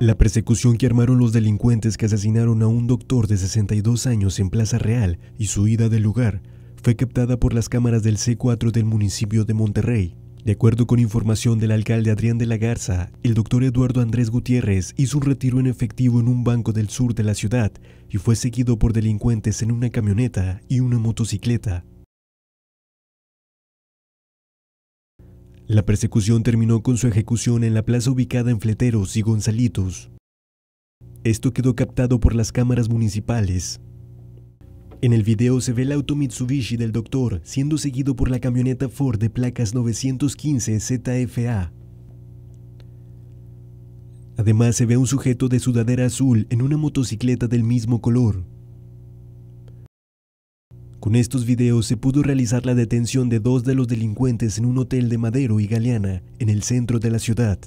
La persecución que armaron los delincuentes que asesinaron a un doctor de 62 años en Plaza Real y su huida del lugar fue captada por las cámaras del C4 del municipio de Monterrey. De acuerdo con información del alcalde Adrián de la Garza, el doctor Eduardo Andrés Gutiérrez hizo un retiro en efectivo en un banco del sur de la ciudad y fue seguido por delincuentes en una camioneta y una motocicleta. La persecución terminó con su ejecución en la plaza ubicada en Fleteros y Gonzalitos. Esto quedó captado por las cámaras municipales. En el video se ve el auto Mitsubishi del doctor siendo seguido por la camioneta Ford de placas 915 ZFA. Además se ve un sujeto de sudadera azul en una motocicleta del mismo color. Con estos videos se pudo realizar la detención de dos de los delincuentes en un hotel de Madero y Galeana, en el centro de la ciudad.